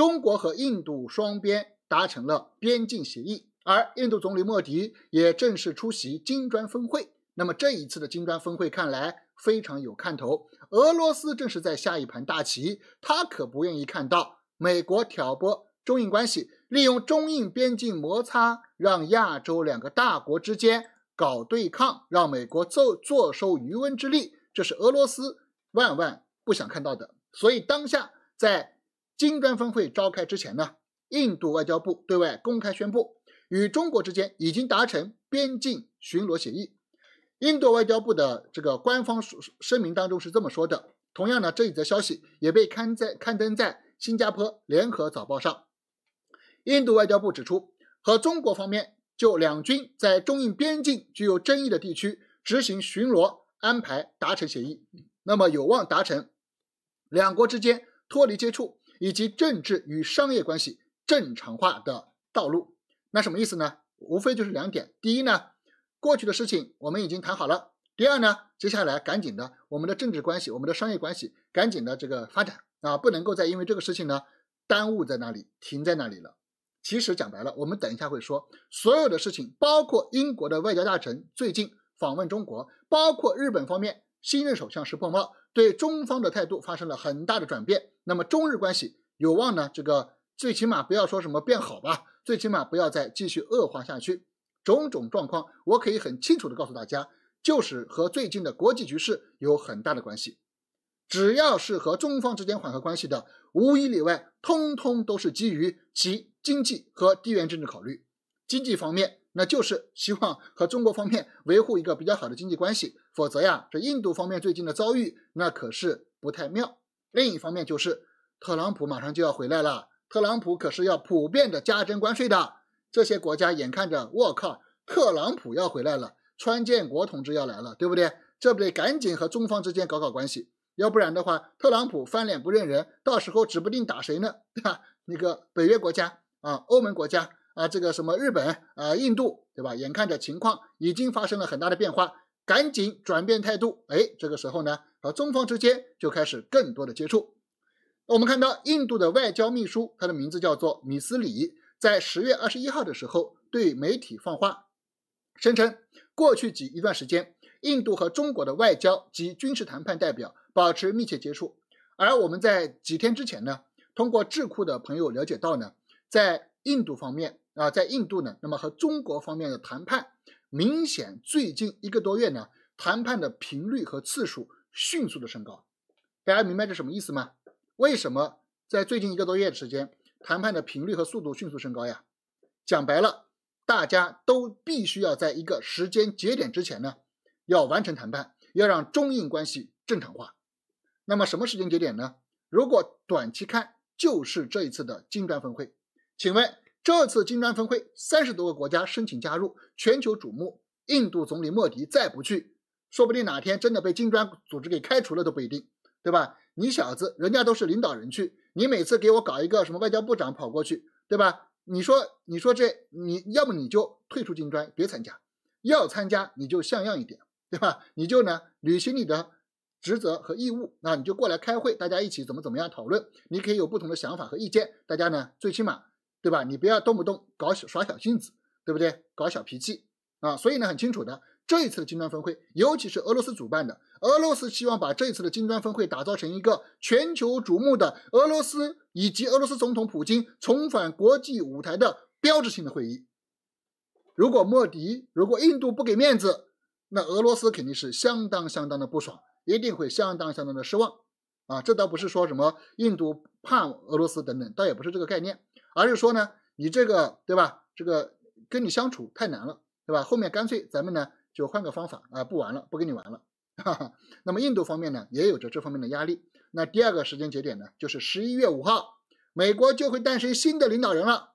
中国和印度双边达成了边境协议，而印度总理莫迪也正式出席金砖峰会。那么这一次的金砖峰会看来非常有看头。俄罗斯正是在下一盘大棋，他可不愿意看到美国挑拨中印关系，利用中印边境摩擦，让亚洲两个大国之间搞对抗，让美国坐坐收渔翁之利。这是俄罗斯万万不想看到的。所以当下在。金砖峰会召开之前呢，印度外交部对外公开宣布，与中国之间已经达成边境巡逻协议。印度外交部的这个官方声明当中是这么说的。同样呢，这一则消息也被刊在刊登在新加坡联合早报上。印度外交部指出，和中国方面就两军在中印边境具有争议的地区执行巡逻安排达成协议，那么有望达成两国之间脱离接触。以及政治与商业关系正常化的道路，那什么意思呢？无非就是两点：第一呢，过去的事情我们已经谈好了；第二呢，接下来赶紧的，我们的政治关系、我们的商业关系赶紧的这个发展啊，不能够再因为这个事情呢耽误在那里、停在那里了。其实讲白了，我们等一下会说，所有的事情，包括英国的外交大臣最近访问中国，包括日本方面新任首相石破茂。对中方的态度发生了很大的转变，那么中日关系有望呢？这个最起码不要说什么变好吧，最起码不要再继续恶化下去。种种状况，我可以很清楚的告诉大家，就是和最近的国际局势有很大的关系。只要是和中方之间缓和关系的，无一例外，通通都是基于其经济和地缘政治考虑。经济方面，那就是希望和中国方面维护一个比较好的经济关系。否则呀，这印度方面最近的遭遇那可是不太妙。另一方面就是，特朗普马上就要回来了，特朗普可是要普遍的加征关税的。这些国家眼看着，我靠，特朗普要回来了，川建国同志要来了，对不对？这不得赶紧和中方之间搞搞关系，要不然的话，特朗普翻脸不认人，到时候指不定打谁呢，对 吧？那个北约国家啊，欧盟国家啊，这个什么日本啊，印度，对吧？眼看着情况已经发生了很大的变化。赶紧转变态度，哎，这个时候呢，和中方之间就开始更多的接触。我们看到印度的外交秘书，他的名字叫做米斯里，在十月二十一号的时候对媒体放话，声称过去几一段时间，印度和中国的外交及军事谈判代表保持密切接触。而我们在几天之前呢，通过智库的朋友了解到呢，在印度方面啊，在印度呢，那么和中国方面的谈判。明显，最近一个多月呢，谈判的频率和次数迅速的升高，大家明白这什么意思吗？为什么在最近一个多月的时间，谈判的频率和速度迅速升高呀？讲白了，大家都必须要在一个时间节点之前呢，要完成谈判，要让中印关系正常化。那么什么时间节点呢？如果短期看，就是这一次的金砖峰会。请问？这次金砖峰会，三十多个国家申请加入，全球瞩目。印度总理莫迪再不去，说不定哪天真的被金砖组织给开除了都不一定，对吧？你小子，人家都是领导人去，你每次给我搞一个什么外交部长跑过去，对吧？你说，你说这，你要么你就退出金砖，别参加；要参加，你就像样一点，对吧？你就呢履行你的职责和义务，那你就过来开会，大家一起怎么怎么样讨论，你可以有不同的想法和意见，大家呢最起码。对吧？你不要动不动搞小耍小性子，对不对？搞小脾气啊！所以呢，很清楚的，这一次的金砖峰会，尤其是俄罗斯主办的，俄罗斯希望把这一次的金砖峰会打造成一个全球瞩目的俄罗斯以及俄罗斯总统普京重返国际舞台的标志性的会议。如果莫迪，如果印度不给面子，那俄罗斯肯定是相当相当的不爽，一定会相当相当的失望啊！这倒不是说什么印度怕俄罗斯等等，倒也不是这个概念。而是说呢，你这个对吧？这个跟你相处太难了，对吧？后面干脆咱们呢就换个方法啊，不玩了，不跟你玩了。哈哈，那么印度方面呢也有着这方面的压力。那第二个时间节点呢，就是十一月五号，美国就会诞生新的领导人了。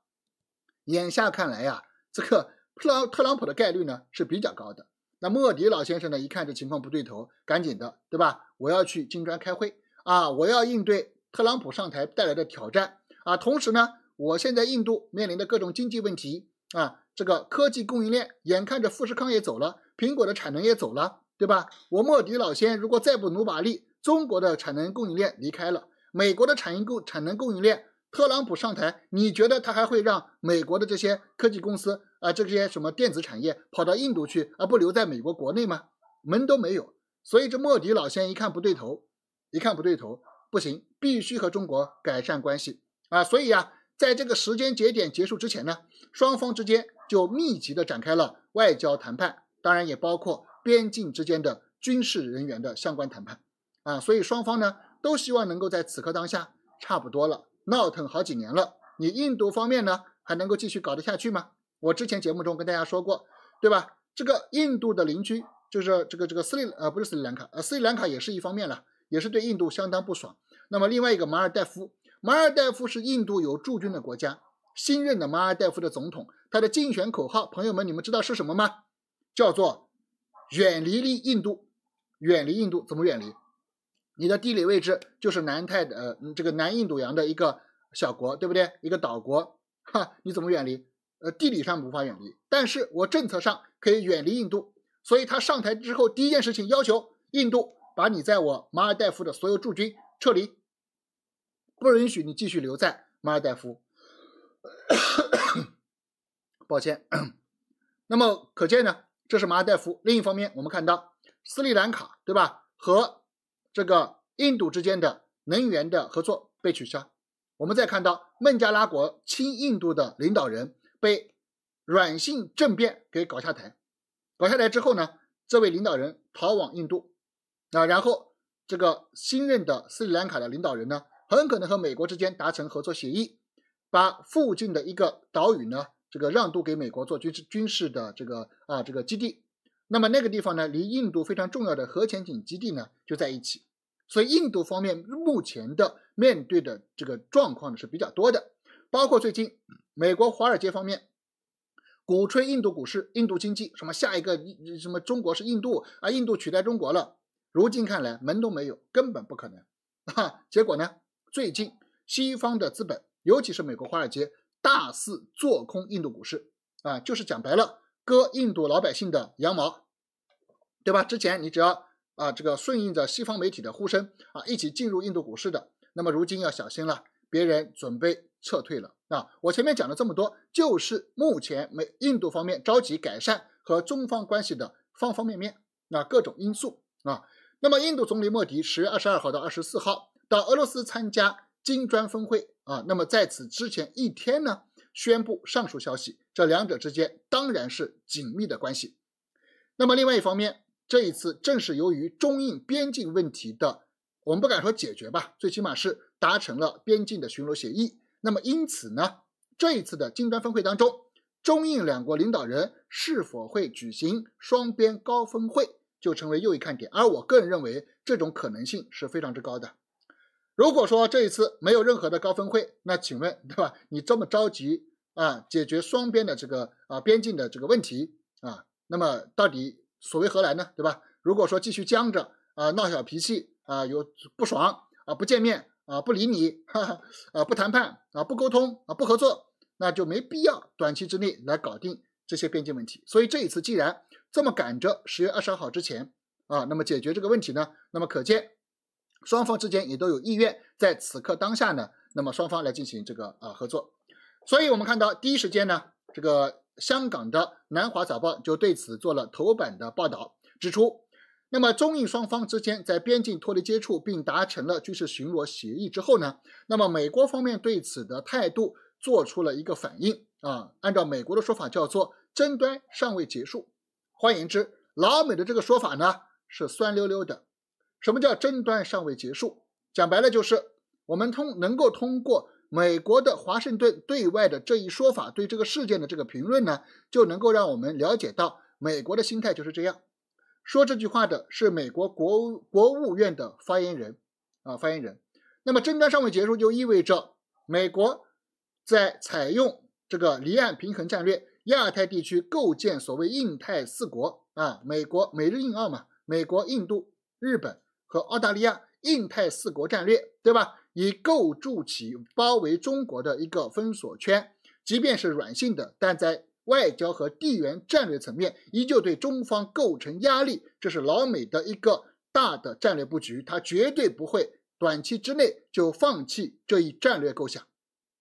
眼下看来呀，这个特朗特朗普的概率呢是比较高的。那莫迪老先生呢一看这情况不对头，赶紧的，对吧？我要去金砖开会啊，我要应对特朗普上台带来的挑战啊，同时呢。我现在印度面临的各种经济问题啊，这个科技供应链，眼看着富士康也走了，苹果的产能也走了，对吧？我莫迪老先如果再不努把力，中国的产能供应链离开了，美国的产业供产能供应链，特朗普上台，你觉得他还会让美国的这些科技公司啊，这些什么电子产业跑到印度去而不留在美国国内吗？门都没有。所以这莫迪老先一看不对头，一看不对头，不行，必须和中国改善关系啊。所以呀。在这个时间节点结束之前呢，双方之间就密集地展开了外交谈判，当然也包括边境之间的军事人员的相关谈判啊。所以双方呢都希望能够在此刻当下差不多了，闹腾好几年了，你印度方面呢还能够继续搞得下去吗？我之前节目中跟大家说过，对吧？这个印度的邻居就是这个这个斯里呃不是斯里兰卡呃斯里兰卡也是一方面了，也是对印度相当不爽。那么另外一个马尔代夫。马尔代夫是印度有驻军的国家。新任的马尔代夫的总统，他的竞选口号，朋友们，你们知道是什么吗？叫做“远离离印度，远离印度”。怎么远离？你的地理位置就是南太的呃，这个南印度洋的一个小国，对不对？一个岛国，哈，你怎么远离？呃，地理上无法远离，但是我政策上可以远离印度。所以他上台之后，第一件事情要求印度把你在我马尔代夫的所有驻军撤离。不允许你继续留在马尔代夫，抱歉。那么可见呢，这是马尔代夫。另一方面，我们看到斯里兰卡，对吧？和这个印度之间的能源的合作被取消。我们再看到孟加拉国亲印度的领导人被软性政变给搞下台，搞下台之后呢，这位领导人逃往印度。啊，然后这个新任的斯里兰卡的领导人呢？很可能和美国之间达成合作协议，把附近的一个岛屿呢，这个让渡给美国做军事军事的这个啊这个基地。那么那个地方呢，离印度非常重要的核潜艇基地呢就在一起。所以印度方面目前的面对的这个状况呢是比较多的，包括最近美国华尔街方面鼓吹印度股市、印度经济什么下一个什么中国是印度啊，印度取代中国了。如今看来门都没有，根本不可能啊！结果呢？最近，西方的资本，尤其是美国华尔街，大肆做空印度股市，啊，就是讲白了，割印度老百姓的羊毛，对吧？之前你只要啊，这个顺应着西方媒体的呼声啊，一起进入印度股市的，那么如今要小心了，别人准备撤退了啊！我前面讲了这么多，就是目前美印度方面着急改善和中方关系的方方面面，那各种因素啊。那么，印度总理莫迪十月二十二号到二十四号。到俄罗斯参加金砖峰会啊，那么在此之前一天呢，宣布上述消息，这两者之间当然是紧密的关系。那么另外一方面，这一次正是由于中印边境问题的，我们不敢说解决吧，最起码是达成了边境的巡逻协议。那么因此呢，这一次的金砖峰会当中，中印两国领导人是否会举行双边高峰会，就成为又一看点。而我个人认为，这种可能性是非常之高的。如果说这一次没有任何的高分会，那请问，对吧？你这么着急啊，解决双边的这个啊边境的这个问题啊，那么到底所为何来呢？对吧？如果说继续僵着啊，闹小脾气啊，有不爽啊，不见面啊，不理你哈哈，啊，不谈判啊，不沟通啊，不合作，那就没必要短期之内来搞定这些边境问题。所以这一次既然这么赶着十月二十二号之前啊，那么解决这个问题呢，那么可见。双方之间也都有意愿，在此刻当下呢，那么双方来进行这个啊合作，所以我们看到第一时间呢，这个香港的南华早报就对此做了头版的报道，指出，那么中印双方之间在边境脱离接触并达成了军事巡逻协议之后呢，那么美国方面对此的态度做出了一个反应啊，按照美国的说法叫做争端尚未结束，换言之，老美的这个说法呢是酸溜溜的。什么叫争端尚未结束？讲白了就是我们通能够通过美国的华盛顿对外的这一说法对这个事件的这个评论呢，就能够让我们了解到美国的心态就是这样。说这句话的是美国国国务院的发言人啊，发言人。那么争端尚未结束，就意味着美国在采用这个离岸平衡战略，亚太地区构建所谓印太四国啊，美国、美日、印、澳嘛，美国、印度、日本。和澳大利亚、印太四国战略，对吧？以构筑起包围中国的一个封锁圈，即便是软性的，但在外交和地缘战略层面，依旧对中方构成压力。这是老美的一个大的战略布局，他绝对不会短期之内就放弃这一战略构想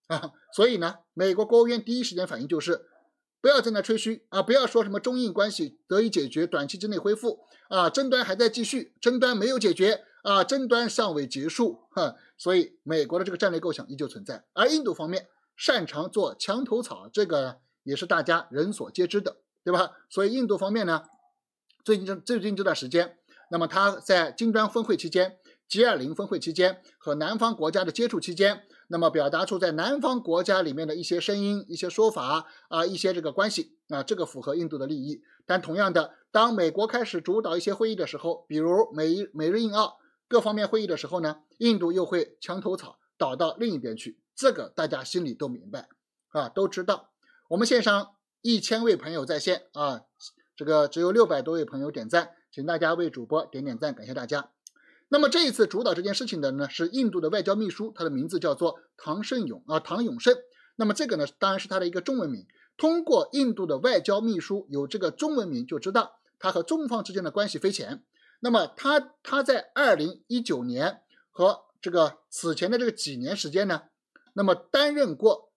啊！所以呢，美国国务院第一时间反应就是。不要在那吹嘘啊！不要说什么中印关系得以解决，短期之内恢复啊，争端还在继续，争端没有解决啊，争端尚未结束，哈，所以美国的这个战略构想依旧存在。而印度方面擅长做墙头草，这个也是大家人所皆知的，对吧？所以印度方面呢，最近这最近这段时间，那么他在金砖峰会期间、G20 峰会期间和南方国家的接触期间。那么表达出在南方国家里面的一些声音、一些说法啊，一些这个关系啊，这个符合印度的利益。但同样的，当美国开始主导一些会议的时候，比如美美日印澳各方面会议的时候呢，印度又会墙头草倒到另一边去。这个大家心里都明白啊，都知道。我们线上一千位朋友在线啊，这个只有六百多位朋友点赞，请大家为主播点点赞，感谢大家。那么这一次主导这件事情的呢，是印度的外交秘书，他的名字叫做唐胜勇啊，唐永胜。那么这个呢，当然是他的一个中文名。通过印度的外交秘书有这个中文名，就知道他和中方之间的关系匪浅。那么他他在二零一九年和这个此前的这个几年时间呢，那么担任过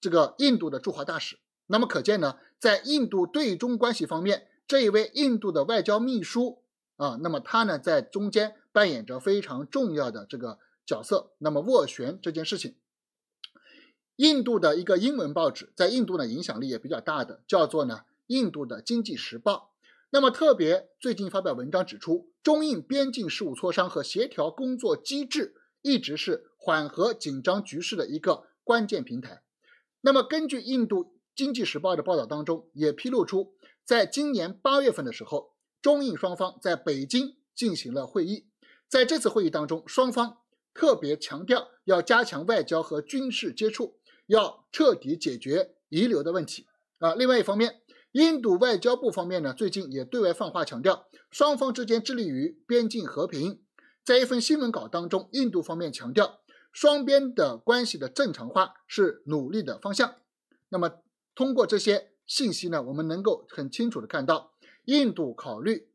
这个印度的驻华大使。那么可见呢，在印度对中关系方面，这一位印度的外交秘书啊，那么他呢在中间。扮演着非常重要的这个角色。那么，斡旋这件事情，印度的一个英文报纸，在印度呢影响力也比较大的，叫做呢印度的经济时报。那么，特别最近发表文章指出，中印边境事务磋商和协调工作机制一直是缓和紧张局势的一个关键平台。那么，根据印度经济时报的报道当中，也披露出，在今年八月份的时候，中印双方在北京进行了会议。在这次会议当中，双方特别强调要加强外交和军事接触，要彻底解决遗留的问题啊。另外一方面，印度外交部方面呢，最近也对外放话强调，双方之间致力于边境和平。在一份新闻稿当中，印度方面强调，双边的关系的正常化是努力的方向。那么，通过这些信息呢，我们能够很清楚的看到，印度考虑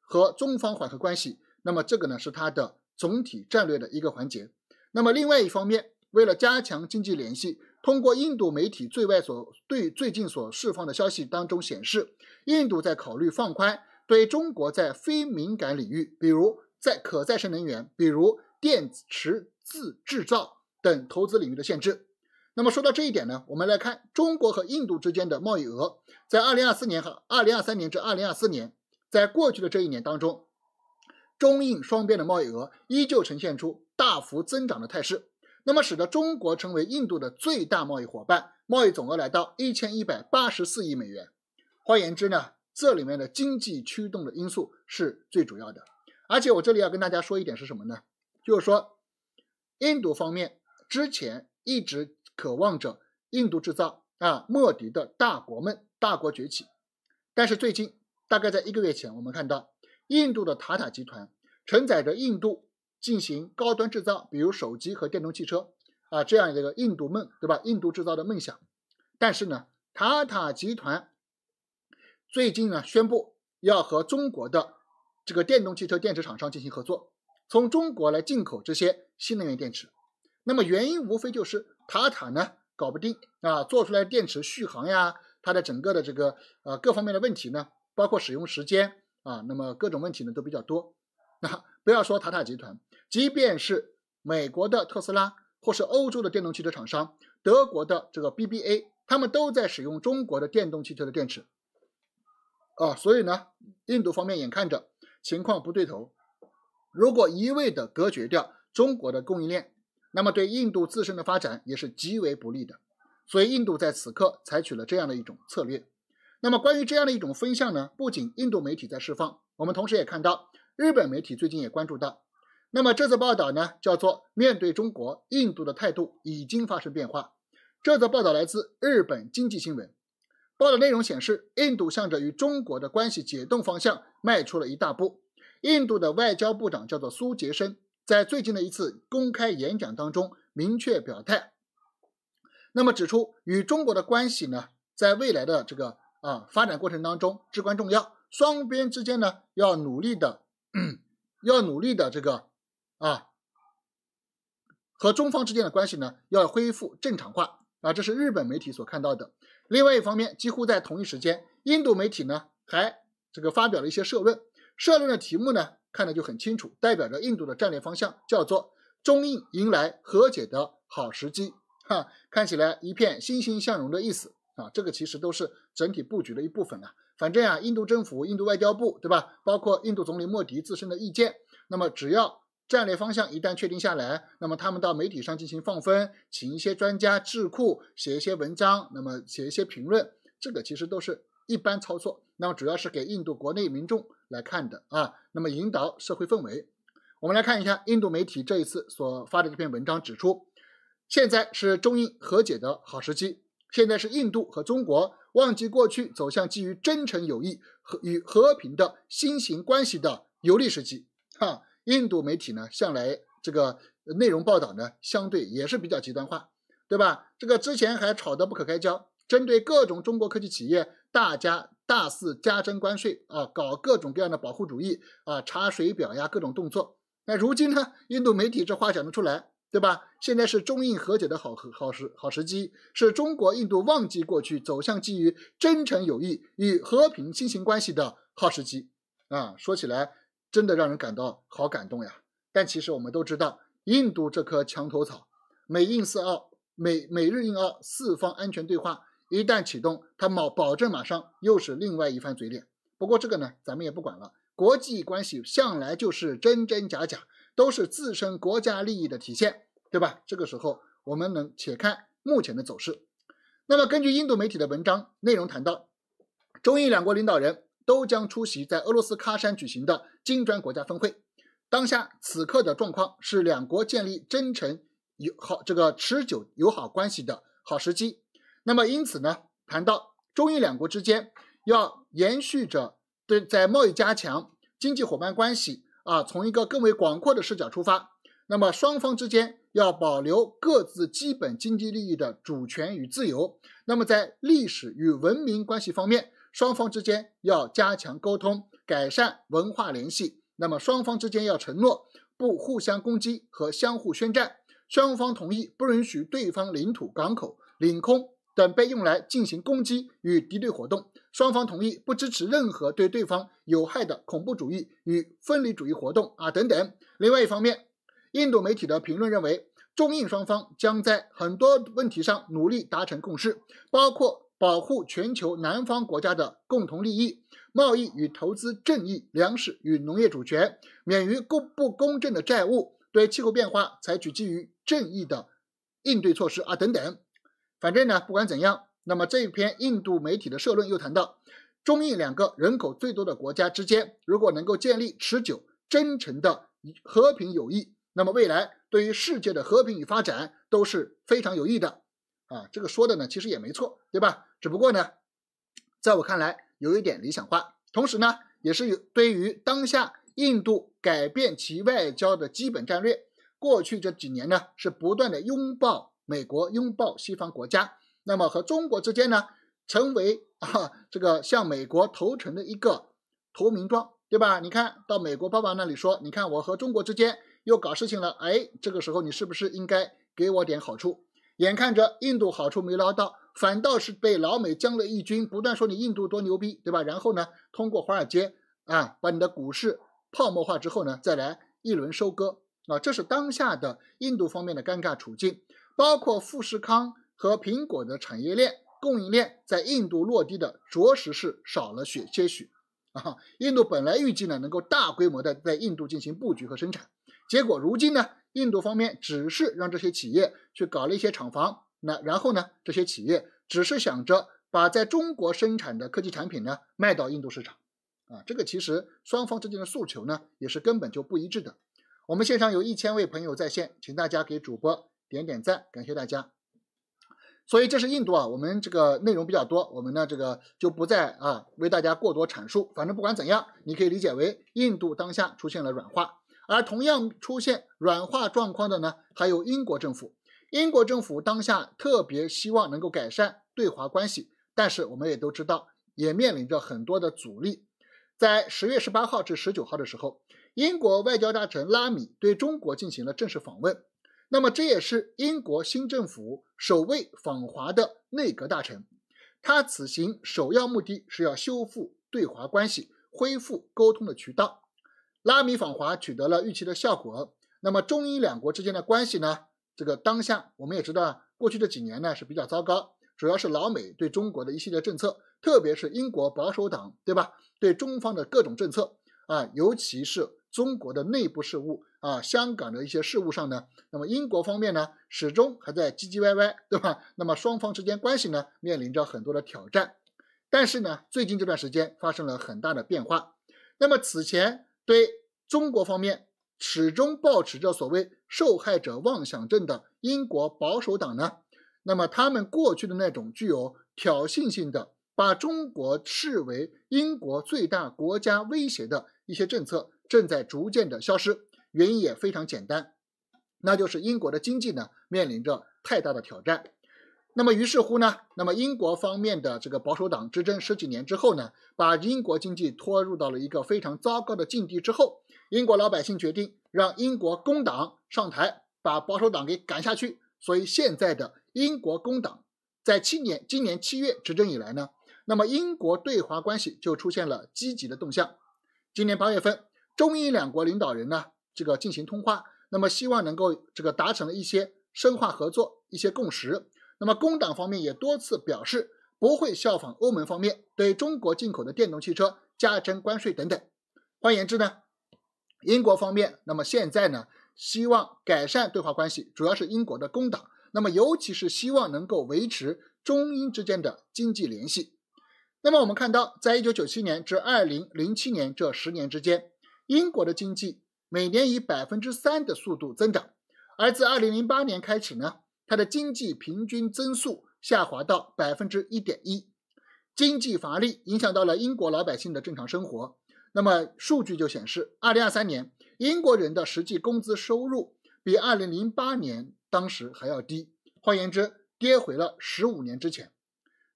和中方缓和关系。那么这个呢是它的总体战略的一个环节。那么另外一方面，为了加强经济联系，通过印度媒体最外所对最近所释放的消息当中显示，印度在考虑放宽对中国在非敏感领域，比如在可再生能源，比如电池自制造等投资领域的限制。那么说到这一点呢，我们来看中国和印度之间的贸易额，在二零二四年和二零二三年至二零二四年，在过去的这一年当中。中印双边的贸易额依旧呈现出大幅增长的态势，那么使得中国成为印度的最大贸易伙伴，贸易总额来到一千一百八十四亿美元。换言之呢，这里面的经济驱动的因素是最主要的。而且我这里要跟大家说一点是什么呢？就是说，印度方面之前一直渴望着“印度制造”啊，莫迪的大国梦、大国崛起，但是最近大概在一个月前，我们看到。印度的塔塔集团承载着印度进行高端制造，比如手机和电动汽车啊这样一个印度梦，对吧？印度制造的梦想。但是呢，塔塔集团最近呢宣布要和中国的这个电动汽车电池厂商进行合作，从中国来进口这些新能源电池。那么原因无非就是塔塔呢搞不定啊，做出来电池续航呀，它的整个的这个呃各方面的问题呢，包括使用时间。啊，那么各种问题呢都比较多。那不要说塔塔集团，即便是美国的特斯拉，或是欧洲的电动汽车厂商，德国的这个 BBA，他们都在使用中国的电动汽车的电池。啊，所以呢，印度方面眼看着情况不对头，如果一味的隔绝掉中国的供应链，那么对印度自身的发展也是极为不利的。所以印度在此刻采取了这样的一种策略。那么，关于这样的一种风向呢，不仅印度媒体在释放，我们同时也看到日本媒体最近也关注到。那么，这则报道呢，叫做“面对中国，印度的态度已经发生变化”。这则报道来自日本经济新闻。报道内容显示，印度向着与中国的关系解冻方向迈出了一大步。印度的外交部长叫做苏杰生，在最近的一次公开演讲当中明确表态，那么指出与中国的关系呢，在未来的这个。啊，发展过程当中至关重要。双边之间呢，要努力的，要努力的这个啊，和中方之间的关系呢，要恢复正常化啊。这是日本媒体所看到的。另外一方面，几乎在同一时间，印度媒体呢还这个发表了一些社论，社论的题目呢看的就很清楚，代表着印度的战略方向，叫做“中印迎来和解的好时机”哈，看起来一片欣欣向荣的意思。啊，这个其实都是整体布局的一部分了。反正啊，印度政府、印度外交部，对吧？包括印度总理莫迪自身的意见。那么，只要战略方向一旦确定下来，那么他们到媒体上进行放风，请一些专家智库写一些文章，那么写一些评论，这个其实都是一般操作。那么主要是给印度国内民众来看的啊，那么引导社会氛围。我们来看一下印度媒体这一次所发的这篇文章，指出现在是中印和解的好时机。现在是印度和中国忘记过去，走向基于真诚友谊和与和平的新型关系的有利时机哈，印度媒体呢，向来这个内容报道呢，相对也是比较极端化，对吧？这个之前还吵得不可开交，针对各种中国科技企业，大家大肆加征关税啊，搞各种各样的保护主义啊，查水表呀，各种动作。那如今呢，印度媒体这话讲得出来？对吧？现在是中印和解的好和好时好时机，是中国印度忘记过去，走向基于真诚友谊与和平新型关系的好时机啊！说起来真的让人感到好感动呀。但其实我们都知道，印度这棵墙头草，美印四澳美美日印澳四方安全对话一旦启动，它保保证马上又是另外一番嘴脸。不过这个呢，咱们也不管了。国际关系向来就是真真假假。都是自身国家利益的体现，对吧？这个时候，我们能且看目前的走势。那么，根据印度媒体的文章内容谈到，中印两国领导人都将出席在俄罗斯喀山举行的金砖国家峰会。当下此刻的状况是两国建立真诚友好这个持久友好关系的好时机。那么，因此呢，谈到中印两国之间要延续着对在贸易加强、经济伙伴关系。啊，从一个更为广阔的视角出发，那么双方之间要保留各自基本经济利益的主权与自由。那么在历史与文明关系方面，双方之间要加强沟通，改善文化联系。那么双方之间要承诺不互相攻击和相互宣战，双方同意不允许对方领土、港口、领空。等被用来进行攻击与敌对活动，双方同意不支持任何对对方有害的恐怖主义与分离主义活动啊等等。另外一方面，印度媒体的评论认为，中印双方将在很多问题上努力达成共识，包括保护全球南方国家的共同利益、贸易与投资正义、粮食与农业主权、免于公不公正的债务、对气候变化采取基于正义的应对措施啊等等。反正呢，不管怎样，那么这一篇印度媒体的社论又谈到，中印两个人口最多的国家之间，如果能够建立持久、真诚的和平友谊，那么未来对于世界的和平与发展都是非常有益的。啊，这个说的呢，其实也没错，对吧？只不过呢，在我看来有一点理想化。同时呢，也是有对于当下印度改变其外交的基本战略，过去这几年呢，是不断的拥抱。美国拥抱西方国家，那么和中国之间呢，成为啊这个向美国投诚的一个投名状，对吧？你看到美国爸爸那里说，你看我和中国之间又搞事情了，哎，这个时候你是不是应该给我点好处？眼看着印度好处没捞到，反倒是被老美将了一军，不断说你印度多牛逼，对吧？然后呢，通过华尔街啊，把你的股市泡沫化之后呢，再来一轮收割，啊，这是当下的印度方面的尴尬处境。包括富士康和苹果的产业链供应链在印度落地的，着实是少了些些许啊。印度本来预计呢，能够大规模的在印度进行布局和生产，结果如今呢，印度方面只是让这些企业去搞了一些厂房，那然后呢，这些企业只是想着把在中国生产的科技产品呢卖到印度市场啊。这个其实双方之间的诉求呢，也是根本就不一致的。我们线上有一千位朋友在线，请大家给主播。点点赞，感谢大家。所以这是印度啊，我们这个内容比较多，我们呢这个就不再啊为大家过多阐述。反正不管怎样，你可以理解为印度当下出现了软化，而同样出现软化状况的呢，还有英国政府。英国政府当下特别希望能够改善对华关系，但是我们也都知道，也面临着很多的阻力。在十月十八号至十九号的时候，英国外交大臣拉米对中国进行了正式访问。那么，这也是英国新政府首位访华的内阁大臣，他此行首要目的是要修复对华关系，恢复沟通的渠道。拉米访华取得了预期的效果。那么，中英两国之间的关系呢？这个当下我们也知道，过去这几年呢是比较糟糕，主要是老美对中国的一系列政策，特别是英国保守党，对吧？对中方的各种政策啊，尤其是中国的内部事务。啊，香港的一些事务上呢，那么英国方面呢，始终还在唧唧歪歪，对吧？那么双方之间关系呢，面临着很多的挑战。但是呢，最近这段时间发生了很大的变化。那么此前对中国方面始终保持着所谓受害者妄想症的英国保守党呢，那么他们过去的那种具有挑衅性的，把中国视为英国最大国家威胁的一些政策，正在逐渐的消失。原因也非常简单，那就是英国的经济呢面临着太大的挑战。那么于是乎呢，那么英国方面的这个保守党执政十几年之后呢，把英国经济拖入到了一个非常糟糕的境地之后，英国老百姓决定让英国工党上台，把保守党给赶下去。所以现在的英国工党在去年今年七月执政以来呢，那么英国对华关系就出现了积极的动向。今年八月份，中英两国领导人呢。这个进行通话，那么希望能够这个达成了一些深化合作、一些共识。那么工党方面也多次表示不会效仿欧盟方面对中国进口的电动汽车加征关税等等。换言之呢，英国方面那么现在呢希望改善对华关系，主要是英国的工党，那么尤其是希望能够维持中英之间的经济联系。那么我们看到，在一九九七年至二零零七年这十年之间，英国的经济。每年以百分之三的速度增长，而自二零零八年开始呢，它的经济平均增速下滑到百分之一点一，经济乏力影响到了英国老百姓的正常生活。那么数据就显示，二零二三年英国人的实际工资收入比二零零八年当时还要低，换言之，跌回了十五年之前。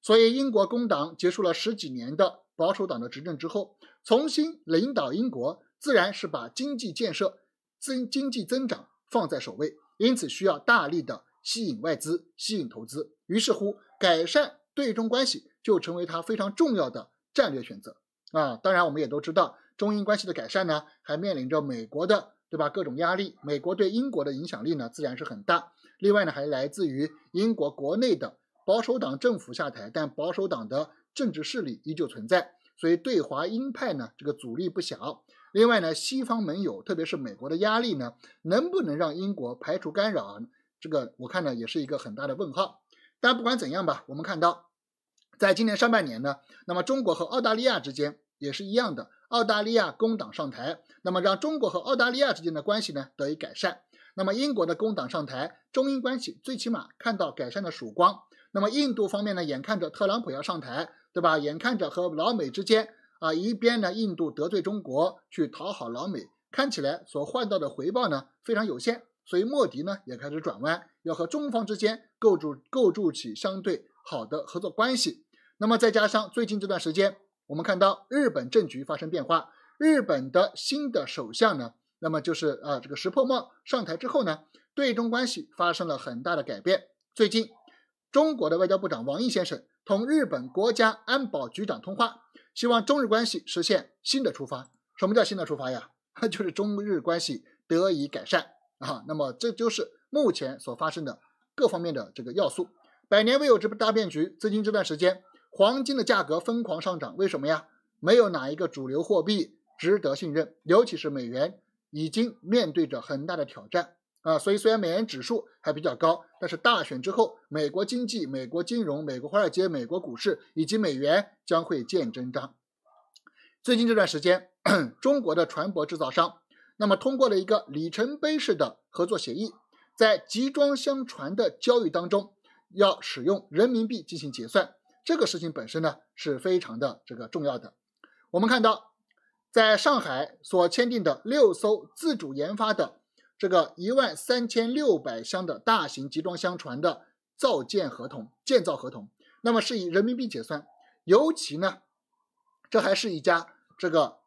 所以，英国工党结束了十几年的保守党的执政之后，重新领导英国。自然是把经济建设、增经济增长放在首位，因此需要大力的吸引外资、吸引投资。于是乎，改善对中关系就成为它非常重要的战略选择啊！当然，我们也都知道，中英关系的改善呢，还面临着美国的，对吧？各种压力，美国对英国的影响力呢，自然是很大。另外呢，还来自于英国国内的保守党政府下台，但保守党的政治势力依旧存在，所以对华鹰派呢，这个阻力不小。另外呢，西方盟友，特别是美国的压力呢，能不能让英国排除干扰？这个我看呢也是一个很大的问号。但不管怎样吧，我们看到，在今年上半年呢，那么中国和澳大利亚之间也是一样的，澳大利亚工党上台，那么让中国和澳大利亚之间的关系呢得以改善。那么英国的工党上台，中英关系最起码看到改善的曙光。那么印度方面呢，眼看着特朗普要上台，对吧？眼看着和老美之间。啊，一边呢，印度得罪中国，去讨好老美，看起来所换到的回报呢非常有限，所以莫迪呢也开始转弯，要和中方之间构筑构筑起相对好的合作关系。那么再加上最近这段时间，我们看到日本政局发生变化，日本的新的首相呢，那么就是啊这个石破茂上台之后呢，对中关系发生了很大的改变。最近，中国的外交部长王毅先生同日本国家安保局长通话。希望中日关系实现新的出发。什么叫新的出发呀？那 就是中日关系得以改善啊。那么这就是目前所发生的各方面的这个要素。百年未有之大变局，最近这段时间，黄金的价格疯狂上涨，为什么呀？没有哪一个主流货币值得信任，尤其是美元已经面对着很大的挑战。啊，所以虽然美元指数还比较高，但是大选之后，美国经济、美国金融、美国华尔街、美国股市以及美元将会见真章。最近这段时间，中国的船舶制造商那么通过了一个里程碑式的合作协议，在集装箱船的交易当中要使用人民币进行结算，这个事情本身呢是非常的这个重要的。我们看到，在上海所签订的六艘自主研发的。这个一万三千六百箱的大型集装箱船的造建合同、建造合同，那么是以人民币结算。尤其呢，这还是一家这个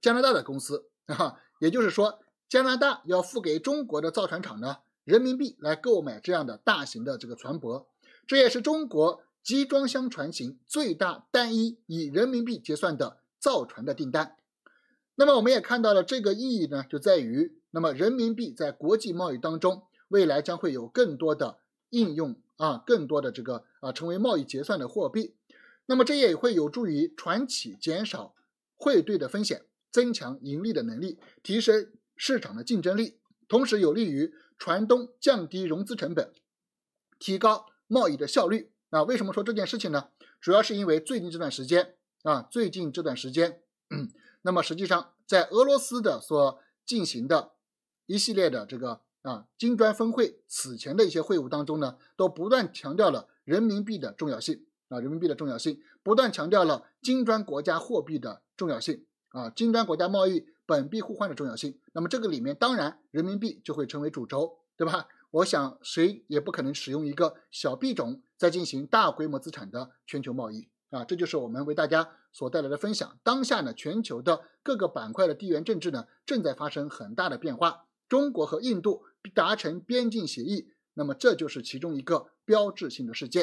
加拿大的公司啊，也就是说，加拿大要付给中国的造船厂呢人民币来购买这样的大型的这个船舶。这也是中国集装箱船型最大单一以人民币结算的造船的订单。那么我们也看到了这个意义呢，就在于。那么人民币在国际贸易当中，未来将会有更多的应用啊，更多的这个啊，成为贸易结算的货币。那么这也会有助于船企减少汇兑的风险，增强盈利的能力，提升市场的竞争力，同时有利于船东降低融资成本，提高贸易的效率。那为什么说这件事情呢？主要是因为最近这段时间啊，最近这段时间，那么实际上在俄罗斯的所进行的。一系列的这个啊金砖峰会此前的一些会晤当中呢，都不断强调了人民币的重要性啊，人民币的重要性，不断强调了金砖国家货币的重要性啊，金砖国家贸易本币互换的重要性。那么这个里面当然人民币就会成为主轴，对吧？我想谁也不可能使用一个小币种在进行大规模资产的全球贸易啊。这就是我们为大家所带来的分享。当下呢，全球的各个板块的地缘政治呢，正在发生很大的变化。中国和印度达成边境协议，那么这就是其中一个标志性的事件。